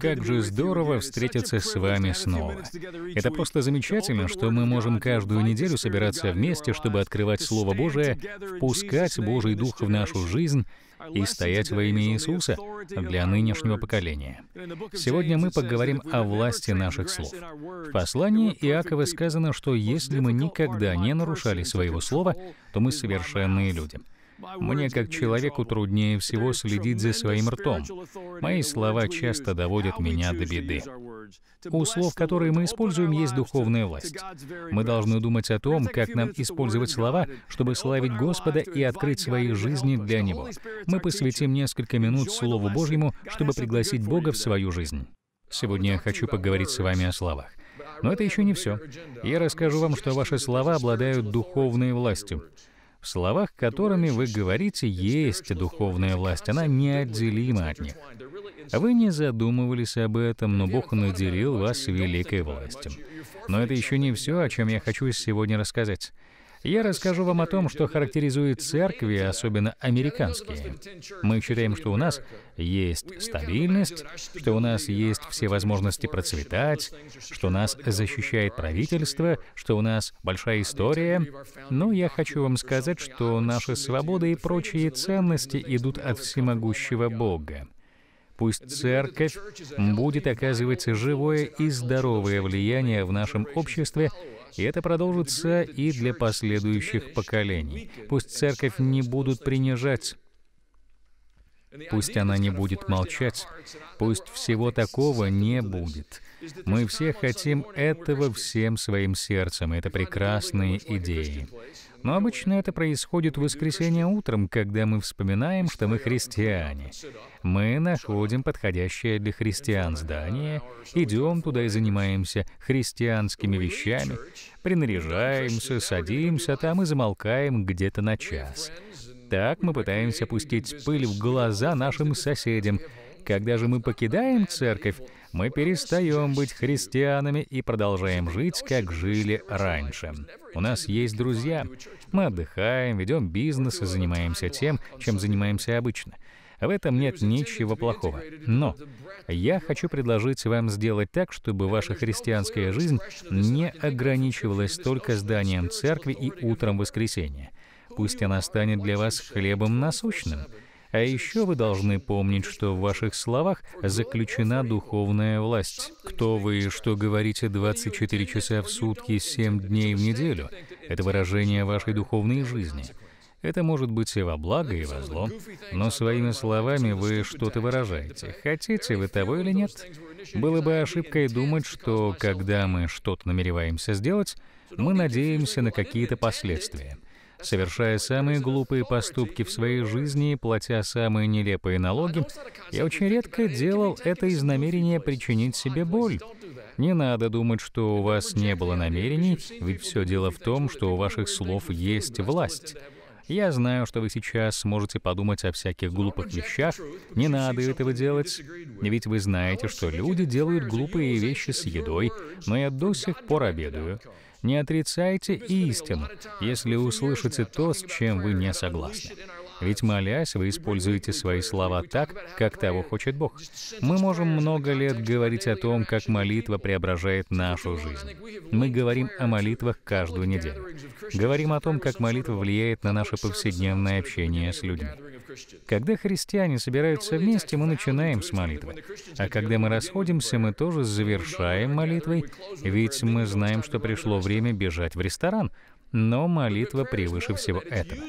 как же здорово встретиться с вами снова. Это просто замечательно, что мы можем каждую неделю собираться вместе, чтобы открывать Слово Божие, впускать Божий Дух в нашу жизнь и стоять во имя Иисуса для нынешнего поколения. Сегодня мы поговорим о власти наших слов. В послании Иакова сказано, что если мы никогда не нарушали своего слова, то мы совершенные люди — мне, как человеку, труднее всего следить за своим ртом. Мои слова часто доводят меня до беды. У слов, которые мы используем, есть духовная власть. Мы должны думать о том, как нам использовать слова, чтобы славить Господа и открыть свои жизни для Него. Мы посвятим несколько минут Слову Божьему, чтобы пригласить Бога в свою жизнь. Сегодня я хочу поговорить с вами о словах. Но это еще не все. Я расскажу вам, что ваши слова обладают духовной властью в словах, которыми вы говорите, есть духовная власть, она неотделима от них. Вы не задумывались об этом, но Бог наделил вас великой властью. Но это еще не все, о чем я хочу сегодня рассказать. Я расскажу вам о том, что характеризует церкви, особенно американские. Мы считаем, что у нас есть стабильность, что у нас есть все возможности процветать, что нас защищает правительство, что у нас большая история. Но я хочу вам сказать, что наши свободы и прочие ценности идут от всемогущего Бога. Пусть церковь будет оказывать живое и здоровое влияние в нашем обществе и это продолжится и для последующих поколений. Пусть церковь не будут принижать, Пусть она не будет молчать, пусть всего такого не будет. Мы все хотим этого всем своим сердцем, это прекрасные идеи. Но обычно это происходит в воскресенье утром, когда мы вспоминаем, что мы христиане. Мы находим подходящее для христиан здание, идем туда и занимаемся христианскими вещами, принаряжаемся, садимся там и замолкаем где-то на час. Так мы пытаемся пустить пыль в глаза нашим соседям когда же мы покидаем церковь, мы перестаем быть христианами и продолжаем жить, как жили раньше. У нас есть друзья. Мы отдыхаем, ведем бизнес и занимаемся тем, чем занимаемся обычно. В этом нет ничего плохого. Но я хочу предложить вам сделать так, чтобы ваша христианская жизнь не ограничивалась только зданием церкви и утром воскресенья. Пусть она станет для вас хлебом насущным — а еще вы должны помнить, что в ваших словах заключена духовная власть. Кто вы и что говорите 24 часа в сутки, 7 дней в неделю — это выражение вашей духовной жизни. Это может быть и во благо, и во зло, но своими словами вы что-то выражаете. Хотите вы того или нет? Было бы ошибкой думать, что когда мы что-то намереваемся сделать, мы надеемся на какие-то последствия — совершая самые глупые поступки в своей жизни и платя самые нелепые налоги, я очень редко делал это из намерения причинить себе боль. Не надо думать, что у вас не было намерений, ведь все дело в том, что у ваших слов есть власть. Я знаю, что вы сейчас можете подумать о всяких глупых вещах. Не надо этого делать. Ведь вы знаете, что люди делают глупые вещи с едой, но я до сих пор обедаю. Не отрицайте истину, если услышите то, с чем вы не согласны. Ведь молясь, вы используете свои слова так, как того хочет Бог. Мы можем много лет говорить о том, как молитва преображает нашу жизнь. Мы говорим о молитвах каждую неделю. Говорим о том, как молитва влияет на наше повседневное общение с людьми. Когда христиане собираются вместе, мы начинаем с молитвы. А когда мы расходимся, мы тоже завершаем молитвой, ведь мы знаем, что пришло время бежать в ресторан. Но молитва превыше всего этого.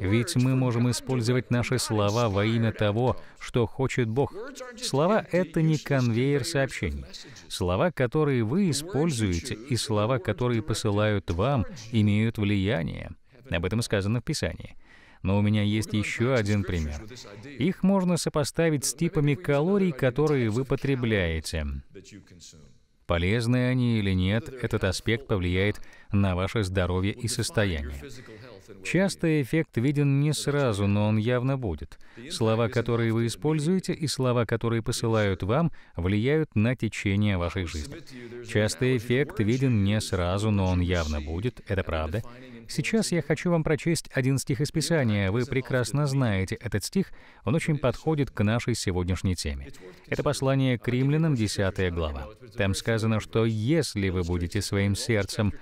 Ведь мы можем использовать наши слова во имя того, что хочет Бог. Слова — это не конвейер сообщений. Слова, которые вы используете, и слова, которые посылают вам, имеют влияние. Об этом сказано в Писании. Но у меня есть еще один пример. Их можно сопоставить с типами калорий, которые вы потребляете. Полезны они или нет, этот аспект повлияет на ваше здоровье и состояние. Часто эффект виден не сразу, но он явно будет. Слова, которые вы используете, и слова, которые посылают вам, влияют на течение вашей жизни. Часто эффект виден не сразу, но он явно будет, это правда. Сейчас я хочу вам прочесть один стих из Писания. Вы прекрасно знаете этот стих, он очень подходит к нашей сегодняшней теме. Это послание к римлянам, 10 глава. Там сказано, что «если вы будете своим сердцем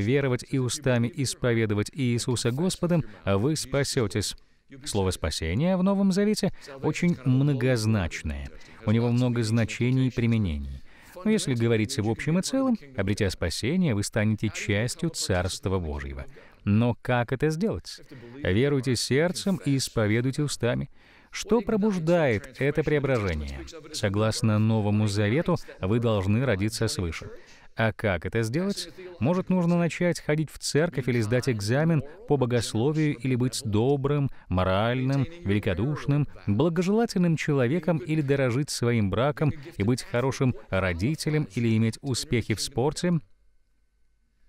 веровать и устами исповедовать Иисуса Господом, а вы спасетесь». Слово «спасение» в Новом Завете очень многозначное. У него много значений и применений. Но если говорить в общем и целом, обретя спасение, вы станете частью Царства Божьего. Но как это сделать? Веруйте сердцем и исповедуйте устами. Что пробуждает это преображение? Согласно Новому Завету, вы должны родиться свыше. А как это сделать? Может, нужно начать ходить в церковь или сдать экзамен по богословию или быть добрым, моральным, великодушным, благожелательным человеком или дорожить своим браком и быть хорошим родителем или иметь успехи в спорте?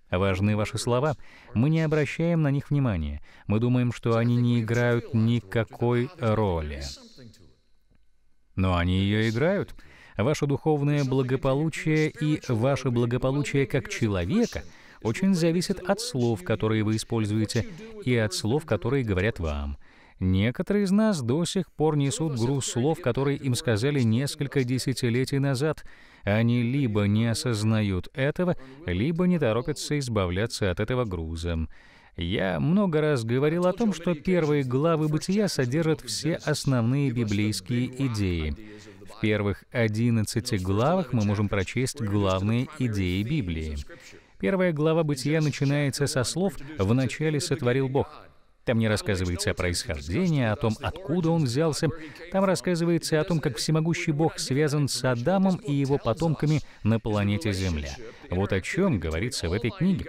Важны ваши слова. Мы не обращаем на них внимания. Мы думаем, что они не играют никакой роли. Но они ее играют. Ваше духовное благополучие и ваше благополучие как человека очень зависит от слов, которые вы используете, и от слов, которые говорят вам. Некоторые из нас до сих пор несут груз слов, которые им сказали несколько десятилетий назад. Они либо не осознают этого, либо не торопятся избавляться от этого груза. Я много раз говорил о том, что первые главы бытия содержат все основные библейские идеи. В первых 11 главах мы можем прочесть главные идеи Библии. Первая глава «Бытия» начинается со слов "В начале сотворил Бог». Там не рассказывается о происхождении, а о том, откуда он взялся. Там рассказывается о том, как всемогущий Бог связан с Адамом и его потомками на планете Земля. Вот о чем говорится в этой книге.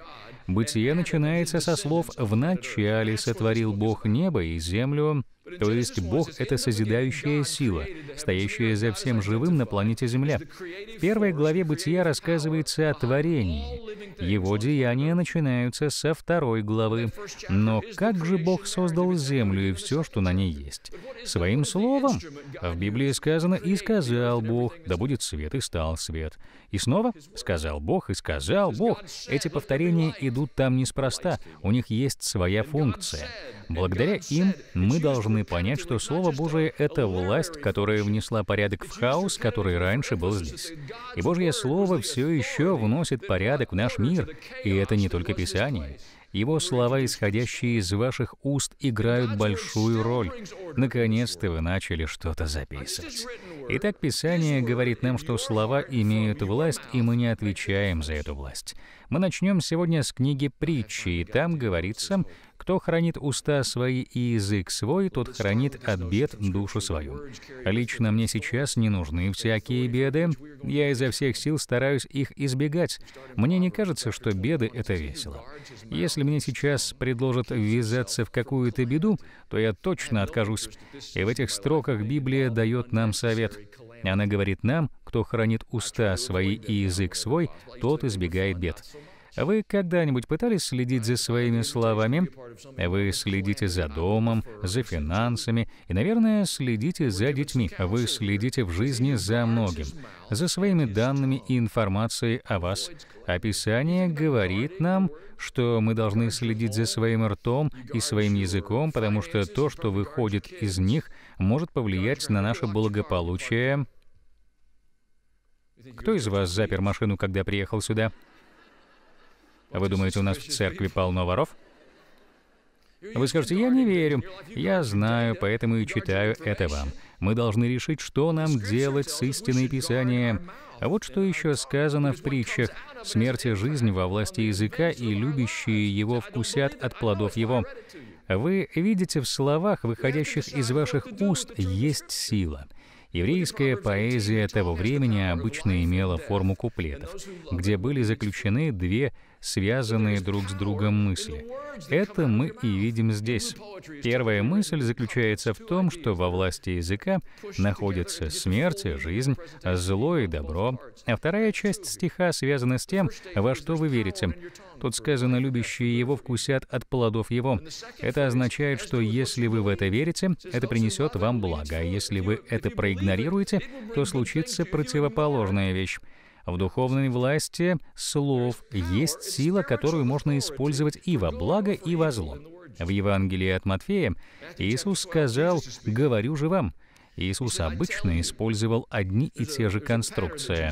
Бытие начинается со слов «В начале сотворил Бог небо и землю» есть Бог — это созидающая сила, стоящая за всем живым на планете Земля. В первой главе Бытия рассказывается о творении. Его деяния начинаются со второй главы. Но как же Бог создал Землю и все, что на ней есть? Своим словом. В Библии сказано «И сказал Бог, да будет свет, и стал свет». И снова «Сказал Бог, и сказал Бог». Эти повторения идут там неспроста, у них есть своя функция. Благодаря им мы должны должны понять, что Слово Божие — это власть, которая внесла порядок в хаос, который раньше был здесь. И Божье Слово все еще вносит порядок в наш мир, и это не только Писание. Его слова, исходящие из ваших уст, играют большую роль. Наконец-то вы начали что-то записывать. Итак, Писание говорит нам, что слова имеют власть, и мы не отвечаем за эту власть. Мы начнем сегодня с книги «Притчи», и там говорится, кто хранит уста свои и язык свой, тот хранит от бед душу свою. Лично мне сейчас не нужны всякие беды. Я изо всех сил стараюсь их избегать. Мне не кажется, что беды — это весело. Если мне сейчас предложат ввязаться в какую-то беду, то я точно откажусь. И в этих строках Библия дает нам совет. Она говорит нам, кто хранит уста свои и язык свой, тот избегает бед. Вы когда-нибудь пытались следить за своими словами? Вы следите за домом, за финансами и, наверное, следите за детьми. Вы следите в жизни за многим, за своими данными и информацией о вас. Описание говорит нам, что мы должны следить за своим ртом и своим языком, потому что то, что выходит из них, может повлиять на наше благополучие. Кто из вас запер машину, когда приехал сюда? А вы думаете, у нас в церкви полно воров? Вы скажете, я не верю. Я знаю, поэтому и читаю это вам. Мы должны решить, что нам делать с истиной Писания. А вот что еще сказано в притчах. Смерть и жизнь во власти языка, и любящие его вкусят от плодов его. Вы видите в словах, выходящих из ваших уст, есть сила. Еврейская поэзия того времени обычно имела форму куплетов, где были заключены две связанные друг с другом мысли. Это мы и видим здесь. Первая мысль заключается в том, что во власти языка находятся смерть, жизнь, зло и добро. А вторая часть стиха связана с тем, во что вы верите. Тут сказано, любящие его вкусят от плодов его. Это означает, что если вы в это верите, это принесет вам благо, а если вы это проигнорируете, то случится противоположная вещь. В духовной власти слов есть сила, которую можно использовать и во благо, и во зло. В Евангелии от Матфея Иисус сказал «Говорю же вам, Иисус обычно использовал одни и те же конструкции.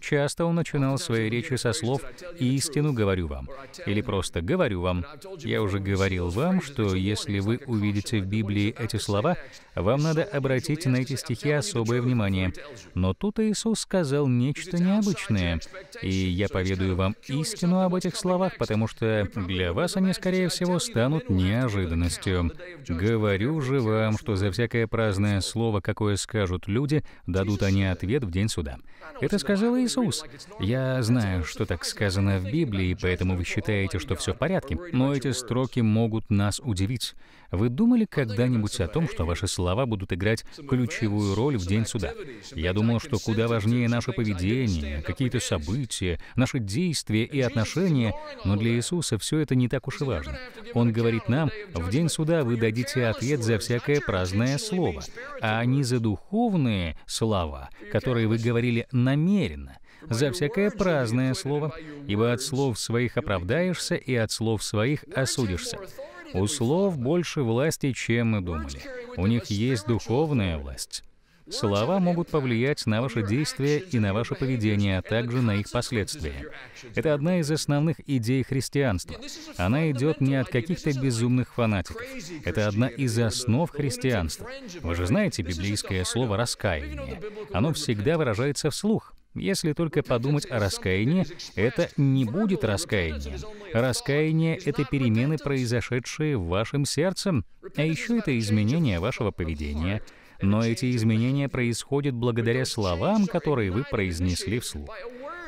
Часто он начинал свои речи со слов «Истину говорю вам» или просто «Говорю вам». Я уже говорил вам, что если вы увидите в Библии эти слова, вам надо обратить на эти стихи особое внимание. Но тут Иисус сказал нечто необычное, и я поведаю вам истину об этих словах, потому что для вас они, скорее всего, станут неожиданностью. «Говорю же вам, что за всякое празднование каждое слово, какое скажут люди, дадут они ответ в день суда. Это сказал Иисус. Я знаю, что так сказано в Библии, поэтому вы считаете, что все в порядке. Но эти строки могут нас удивить. Вы думали когда-нибудь о том, что ваши слова будут играть ключевую роль в день суда? Я думал, что куда важнее наше поведение, какие-то события, наши действия и отношения, но для Иисуса все это не так уж и важно. Он говорит нам, в день суда вы дадите ответ за всякое праздное слово, а не за духовные слова, которые вы говорили намеренно, за всякое праздное слово, ибо от слов своих оправдаешься и от слов своих осудишься. У слов больше власти, чем мы думали. У них есть духовная власть. Слова могут повлиять на ваши действия и на ваше поведение, а также на их последствия. Это одна из основных идей христианства. Она идет не от каких-то безумных фанатиков. Это одна из основ христианства. Вы же знаете библейское слово «раскаяние». Оно всегда выражается вслух. Если только подумать о раскаянии, это не будет раскаяние. Раскаяние — это перемены, произошедшие в вашем сердце, а еще это изменение вашего поведения. Но эти изменения происходят благодаря словам, которые вы произнесли вслух.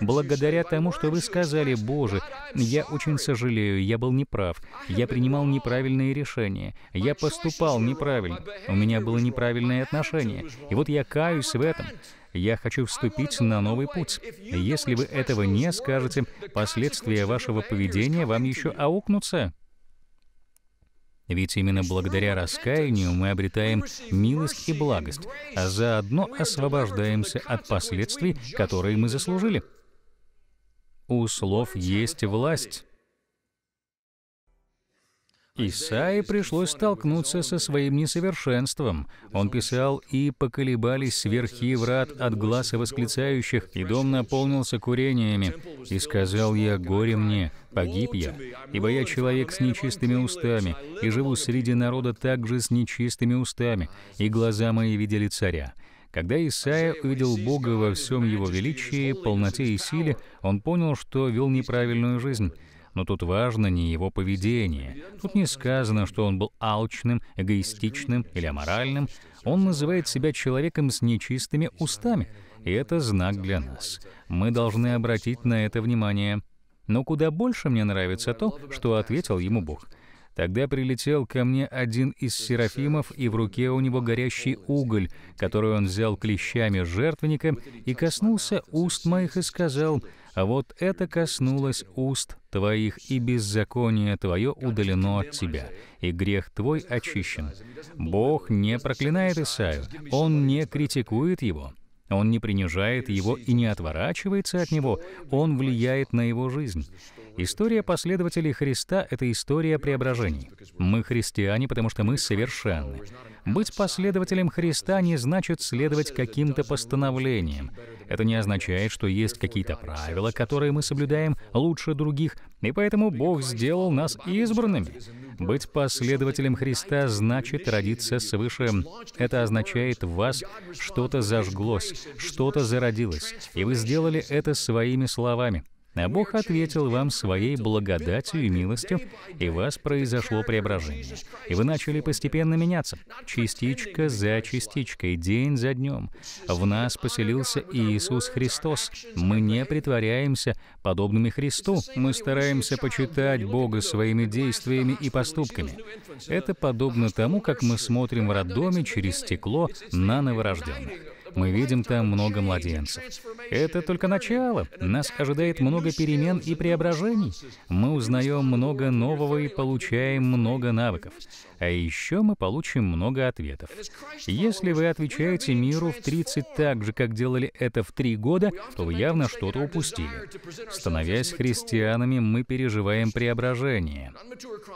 Благодаря тому, что вы сказали, «Боже, я очень сожалею, я был неправ, я принимал неправильные решения, я поступал неправильно, у меня было неправильное отношение, и вот я каюсь в этом». Я хочу вступить на новый путь. Если вы этого не скажете, последствия вашего поведения вам еще аукнутся. Ведь именно благодаря раскаянию мы обретаем милость и благость, а заодно освобождаемся от последствий, которые мы заслужили. У слов есть власть. Исаии пришлось столкнуться со своим несовершенством. Он писал, «И поколебались сверхи врат от глаз восклицающих, и дом наполнился курениями. И сказал я, горе мне, погиб я, ибо я человек с нечистыми устами, и живу среди народа также с нечистыми устами, и глаза мои видели царя». Когда Исаия увидел Бога во всем его величии, полноте и силе, он понял, что вел неправильную жизнь но тут важно не его поведение. Тут не сказано, что он был алчным, эгоистичным или аморальным. Он называет себя человеком с нечистыми устами, и это знак для нас. Мы должны обратить на это внимание. Но куда больше мне нравится то, что ответил ему Бог. Тогда прилетел ко мне один из серафимов, и в руке у него горящий уголь, который он взял клещами жертвенника, и коснулся уст моих и сказал, а вот это коснулось уст твоих, и беззаконие твое удалено от тебя, и грех твой очищен. Бог не проклинает Исаю, Он не критикует его, он не принижает его и не отворачивается от него, он влияет на его жизнь. История последователей Христа — это история преображений. Мы христиане, потому что мы совершенны. Быть последователем Христа не значит следовать каким-то постановлениям. Это не означает, что есть какие-то правила, которые мы соблюдаем лучше других, и поэтому Бог сделал нас избранными. Быть последователем Христа значит родиться свыше. Это означает в вас что-то зажглось, что-то зародилось, и вы сделали это своими словами. А Бог ответил вам своей благодатью и милостью, и у вас произошло преображение. И вы начали постепенно меняться, частичка за частичкой, день за днем. В нас поселился Иисус Христос. Мы не притворяемся подобными Христу. Мы стараемся почитать Бога своими действиями и поступками. Это подобно тому, как мы смотрим в роддоме через стекло на новорожденных. Мы видим там много младенцев. Это только начало. Нас ожидает много перемен и преображений. Мы узнаем много нового и получаем много навыков. А еще мы получим много ответов. Если вы отвечаете миру в 30 так же, как делали это в три года, то вы явно что-то упустили. Становясь христианами, мы переживаем преображение.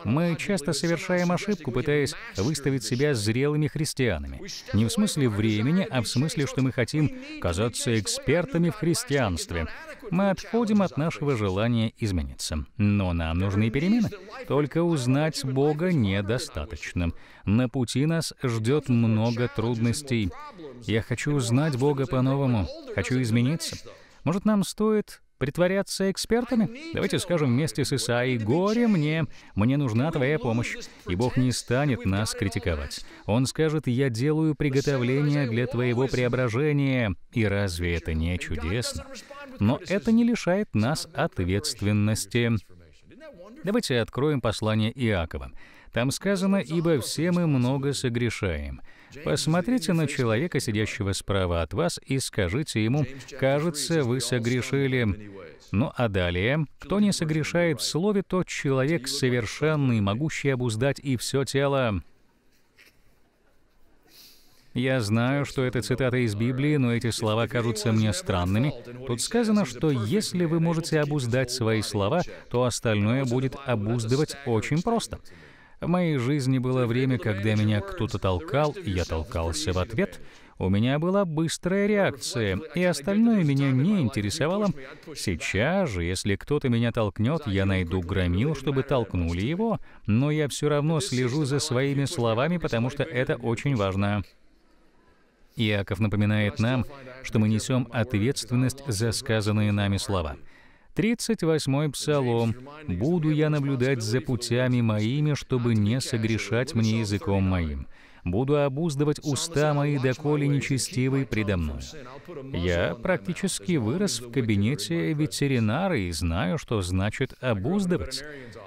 Мы часто совершаем ошибку, пытаясь выставить себя зрелыми христианами. Не в смысле времени, а в смысле, что мы хотим казаться экспертами в христианстве, мы отходим от нашего желания измениться. Но нам нужны перемены. Только узнать Бога недостаточно. На пути нас ждет много трудностей. Я хочу узнать Бога по-новому. Хочу измениться. Может, нам стоит притворяться экспертами? Давайте скажем вместе с Исаией, «Горе мне! Мне нужна твоя помощь!» И Бог не станет нас критиковать. Он скажет, «Я делаю приготовление для твоего преображения». И разве это не чудесно? Но это не лишает нас ответственности. Давайте откроем послание Иакова. Там сказано, «Ибо все мы много согрешаем». Посмотрите на человека, сидящего справа от вас, и скажите ему, «Кажется, вы согрешили». Ну а далее, «Кто не согрешает в слове, тот человек совершенный, могущий обуздать и все тело». Я знаю, что это цитата из Библии, но эти слова кажутся мне странными. Тут сказано, что если вы можете обуздать свои слова, то остальное будет обуздывать очень просто. В моей жизни было время, когда меня кто-то толкал, и я толкался в ответ. У меня была быстрая реакция, и остальное меня не интересовало. Сейчас же, если кто-то меня толкнет, я найду громил, чтобы толкнули его, но я все равно слежу за своими словами, потому что это очень важно. Иаков напоминает нам, что мы несем ответственность за сказанные нами слова. 38-й псалом. «Буду я наблюдать за путями моими, чтобы не согрешать мне языком моим» буду обуздывать уста мои, доколе нечестивый предо мной. Я практически вырос в кабинете ветеринара и знаю, что значит обуздывать.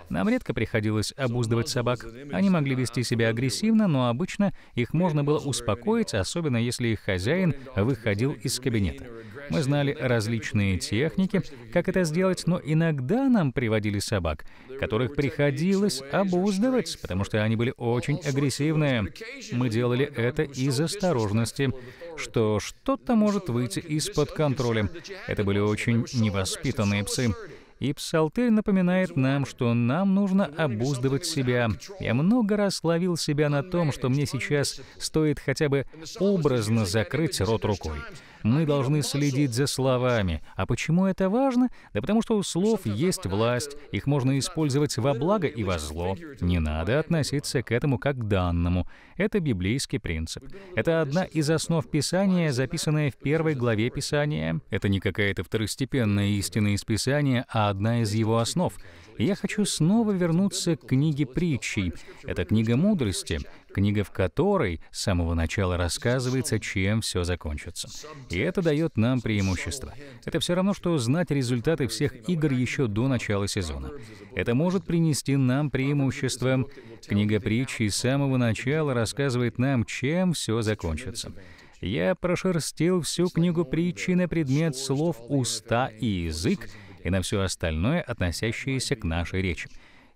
Нам редко приходилось обуздывать собак. Они могли вести себя агрессивно, но обычно их можно было успокоить, особенно если их хозяин выходил из кабинета. Мы знали различные техники, как это сделать, но иногда нам приводили собак, которых приходилось обуздывать, потому что они были очень агрессивные. Мы делали это из осторожности, что что-то может выйти из-под контроля. Это были очень невоспитанные псы. И псалтырь напоминает нам, что нам нужно обуздывать себя. Я много раз ловил себя на том, что мне сейчас стоит хотя бы образно закрыть рот рукой. Мы должны следить за словами. А почему это важно? Да потому что у слов есть власть, их можно использовать во благо и во зло. Не надо относиться к этому как к данному. Это библейский принцип. Это одна из основ Писания, записанная в первой главе Писания. Это не какая-то второстепенная истина из Писания, а одна из его основ. я хочу снова вернуться к книге притчей. Это книга мудрости, книга в которой с самого начала рассказывается, чем все закончится. И это дает нам преимущество. Это все равно, что знать результаты всех игр еще до начала сезона. Это может принести нам преимущество. Книга притчи с самого начала рассказывает нам, чем все закончится. Я прошерстил всю книгу притчи на предмет слов «уста» и «язык» и на все остальное, относящееся к нашей речи.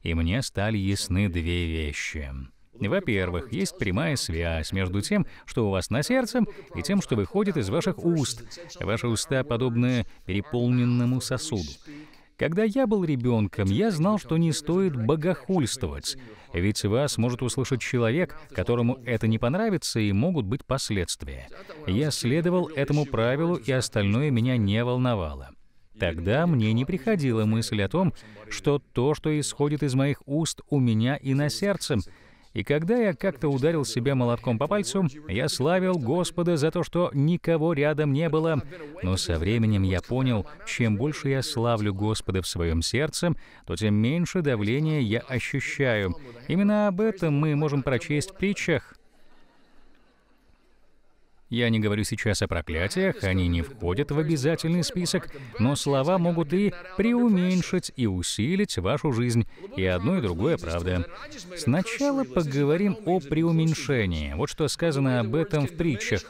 И мне стали ясны две вещи. Во-первых, есть прямая связь между тем, что у вас на сердце, и тем, что выходит из ваших уст. Ваши уста подобны переполненному сосуду. Когда я был ребенком, я знал, что не стоит богохульствовать, ведь вас может услышать человек, которому это не понравится, и могут быть последствия. Я следовал этому правилу, и остальное меня не волновало. Тогда мне не приходила мысль о том, что то, что исходит из моих уст, у меня и на сердце — и когда я как-то ударил себя молотком по пальцу, я славил Господа за то, что никого рядом не было. Но со временем я понял, чем больше я славлю Господа в своем сердце, то тем меньше давления я ощущаю. Именно об этом мы можем прочесть в притчах. Я не говорю сейчас о проклятиях, они не входят в обязательный список, но слова могут и преуменьшить, и усилить вашу жизнь. И одно, и другое правда. Сначала поговорим о преуменьшении. Вот что сказано об этом в притчах.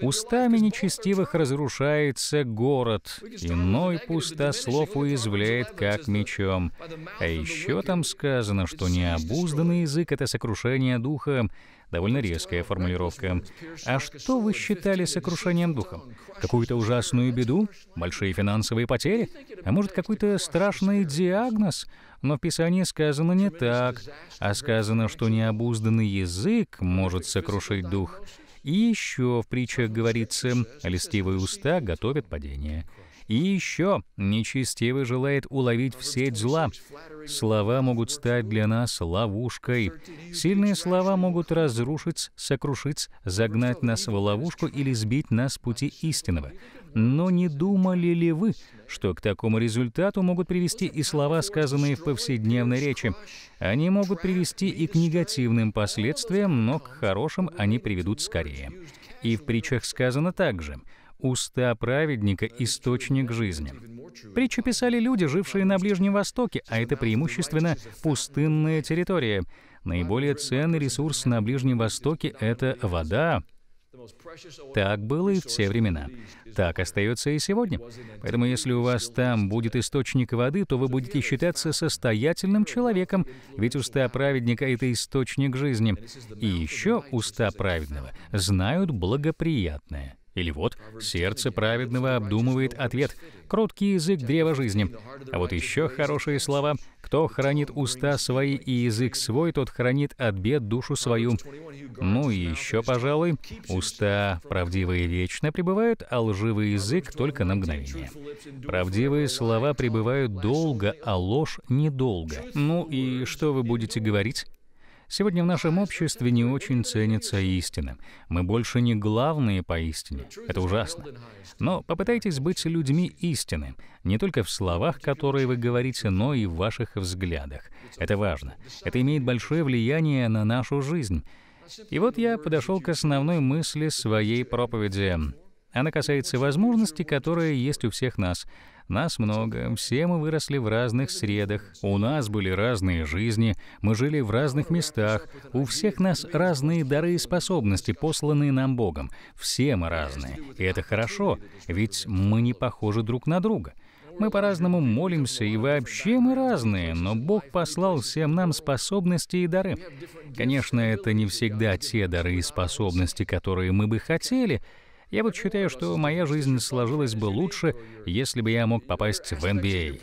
«Устами нечестивых разрушается город, иной пустослов уязвляет, как мечом». А еще там сказано, что необузданный язык — это сокрушение духа, Довольно резкая формулировка. А что вы считали сокрушением духом? Какую-то ужасную беду? Большие финансовые потери? А может, какой-то страшный диагноз? Но в Писании сказано не так, а сказано, что необузданный язык может сокрушить дух. И еще в притчах говорится, листивые уста готовят падение. И еще нечестивый желает уловить в сеть зла. Слова могут стать для нас ловушкой. Сильные слова могут разрушить, сокрушить, загнать нас в ловушку или сбить нас с пути истинного. Но не думали ли вы, что к такому результату могут привести и слова, сказанные в повседневной речи? Они могут привести и к негативным последствиям, но к хорошим они приведут скорее. И в притчах сказано также — «Уста праведника — источник жизни». Притчу писали люди, жившие на Ближнем Востоке, а это преимущественно пустынная территория. Наиболее ценный ресурс на Ближнем Востоке — это вода, так было и в те времена. Так остается и сегодня. Поэтому если у вас там будет источник воды, то вы будете считаться состоятельным человеком, ведь уста праведника — это источник жизни. И еще уста праведного знают благоприятное. Или вот, сердце праведного обдумывает ответ, кроткий язык древа жизни. А вот еще хорошие слова. Кто хранит уста свои и язык свой, тот хранит от бед душу свою. Ну и еще, пожалуй, уста правдивые вечно пребывают, а лживый язык только на мгновение. Правдивые слова пребывают долго, а ложь недолго. Ну и что вы будете говорить? Сегодня в нашем обществе не очень ценится истина. Мы больше не главные по истине. Это ужасно. Но попытайтесь быть людьми истины, не только в словах, которые вы говорите, но и в ваших взглядах. Это важно. Это имеет большое влияние на нашу жизнь. И вот я подошел к основной мысли своей проповеди. Она касается возможностей, которые есть у всех нас — нас много, все мы выросли в разных средах, у нас были разные жизни, мы жили в разных местах, у всех нас разные дары и способности, посланные нам Богом. Все мы разные, и это хорошо, ведь мы не похожи друг на друга. Мы по-разному молимся, и вообще мы разные, но Бог послал всем нам способности и дары. Конечно, это не всегда те дары и способности, которые мы бы хотели, я вот считаю, что моя жизнь сложилась бы лучше, если бы я мог попасть в NBA.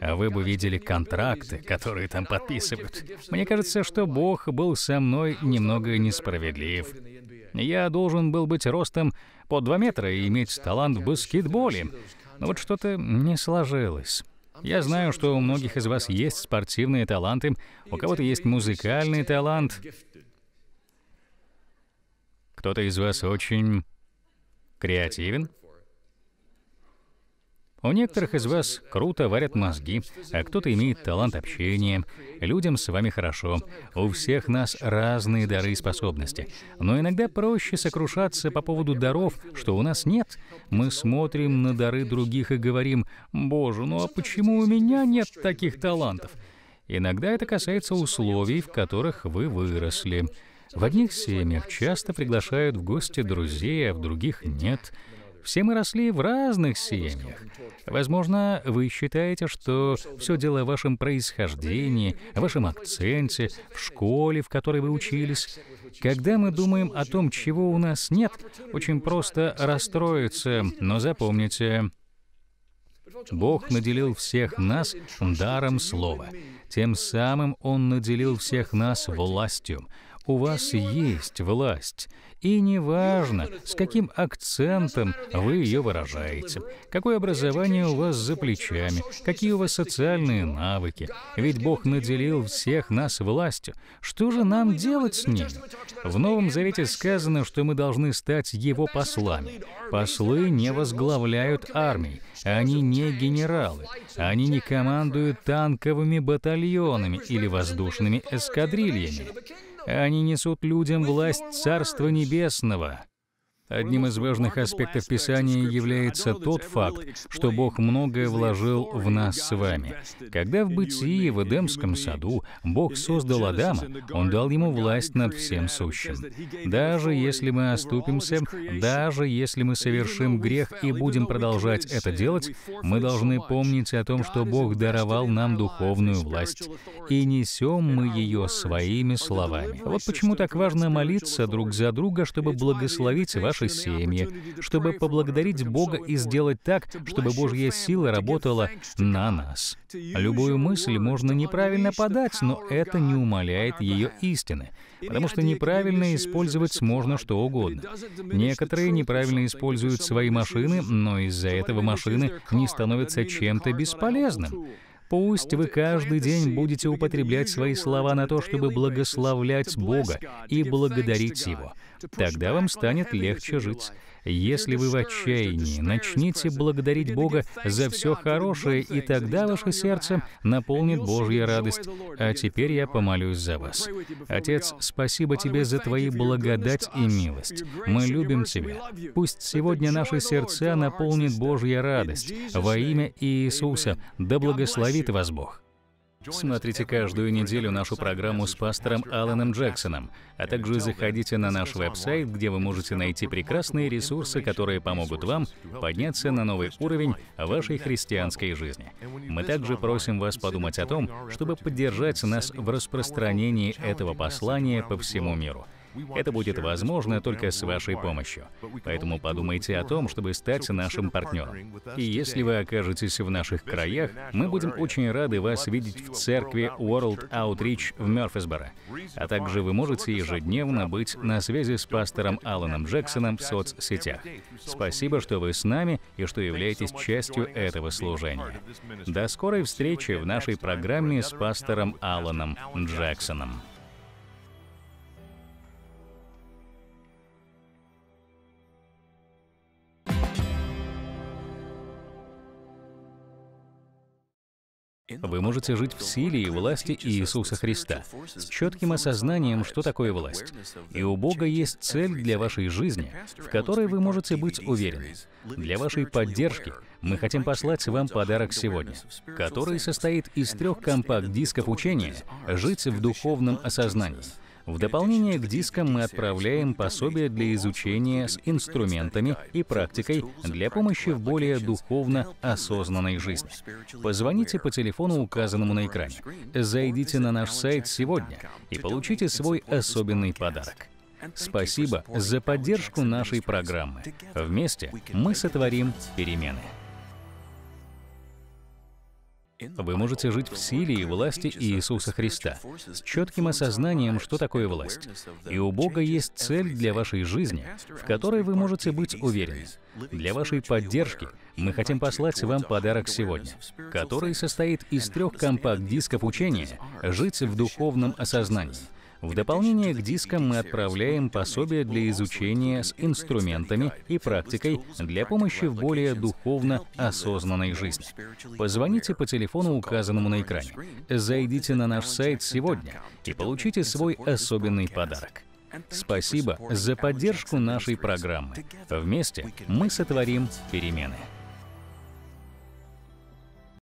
А. а вы бы видели контракты, которые там подписывают. Мне кажется, что Бог был со мной немного несправедлив. Я должен был быть ростом по 2 метра и иметь талант в баскетболе. Но вот что-то не сложилось. Я знаю, что у многих из вас есть спортивные таланты, у кого-то есть музыкальный талант. Кто-то из вас очень креативен. У некоторых из вас круто варят мозги, а кто-то имеет талант общения. Людям с вами хорошо. У всех нас разные дары и способности. Но иногда проще сокрушаться по поводу даров, что у нас нет. Мы смотрим на дары других и говорим, «Боже, ну а почему у меня нет таких талантов?» Иногда это касается условий, в которых вы выросли. В одних семьях часто приглашают в гости друзей, а в других нет. Все мы росли в разных семьях. Возможно, вы считаете, что все дело в вашем происхождении, в вашем акценте, в школе, в которой вы учились. Когда мы думаем о том, чего у нас нет, очень просто расстроиться, но запомните, Бог наделил всех нас даром слова. Тем самым Он наделил всех нас властью у вас есть власть. И неважно, с каким акцентом вы ее выражаете, какое образование у вас за плечами, какие у вас социальные навыки. Ведь Бог наделил всех нас властью. Что же нам делать с ней? В Новом Завете сказано, что мы должны стать Его послами. Послы не возглавляют армии, они не генералы, они не командуют танковыми батальонами или воздушными эскадрильями. Они несут людям власть Царства Небесного. Одним из важных аспектов Писания является тот факт, что Бог многое вложил в нас с вами. Когда в бытии в Эдемском саду Бог создал Адама, Он дал ему власть над всем сущим. Даже если мы оступимся, даже если мы совершим грех и будем продолжать это делать, мы должны помнить о том, что Бог даровал нам духовную власть, и несем мы ее своими словами. Вот почему так важно молиться друг за друга, чтобы благословить ваше наши семьи, чтобы поблагодарить Бога и сделать так, чтобы Божья сила работала на нас. Любую мысль можно неправильно подать, но это не умаляет ее истины, потому что неправильно использовать можно что угодно. Некоторые неправильно используют свои машины, но из-за этого машины не становятся чем-то бесполезным. Пусть вы каждый день будете употреблять свои слова на то, чтобы благословлять Бога и благодарить Его. Тогда вам станет легче жить. Если вы в отчаянии, начните благодарить Бога за все хорошее, и тогда ваше сердце наполнит Божья радость. А теперь я помолюсь за вас. Отец, спасибо тебе за твои благодать и милость. Мы любим тебя. Пусть сегодня наши сердца наполнит Божья радость. Во имя Иисуса, да благословит вас Бог. Смотрите каждую неделю нашу программу с пастором Аланом Джексоном, а также заходите на наш веб-сайт, где вы можете найти прекрасные ресурсы, которые помогут вам подняться на новый уровень вашей христианской жизни. Мы также просим вас подумать о том, чтобы поддержать нас в распространении этого послания по всему миру. Это будет возможно только с вашей помощью. Поэтому подумайте о том, чтобы стать нашим партнером. И если вы окажетесь в наших краях, мы будем очень рады вас видеть в церкви World Outreach в Мерфисборо. А также вы можете ежедневно быть на связи с пастором Алланом Джексоном в соцсетях. Спасибо, что вы с нами и что являетесь частью этого служения. До скорой встречи в нашей программе с пастором Аланом Джексоном. Вы можете жить в силе и власти Иисуса Христа, с четким осознанием, что такое власть. И у Бога есть цель для вашей жизни, в которой вы можете быть уверены. Для вашей поддержки мы хотим послать вам подарок сегодня, который состоит из трех компакт-дисков учения «Жить в духовном осознании». В дополнение к дискам мы отправляем пособия для изучения с инструментами и практикой для помощи в более духовно осознанной жизни. Позвоните по телефону, указанному на экране. Зайдите на наш сайт сегодня и получите свой особенный подарок. Спасибо за поддержку нашей программы. Вместе мы сотворим перемены. Вы можете жить в силе и власти Иисуса Христа, с четким осознанием, что такое власть. И у Бога есть цель для вашей жизни, в которой вы можете быть уверены. Для вашей поддержки мы хотим послать вам подарок сегодня, который состоит из трех компакт-дисков учения «Жить в духовном осознании», в дополнение к дискам мы отправляем пособие для изучения с инструментами и практикой для помощи в более духовно осознанной жизни. Позвоните по телефону, указанному на экране. Зайдите на наш сайт сегодня и получите свой особенный подарок. Спасибо за поддержку нашей программы. Вместе мы сотворим перемены.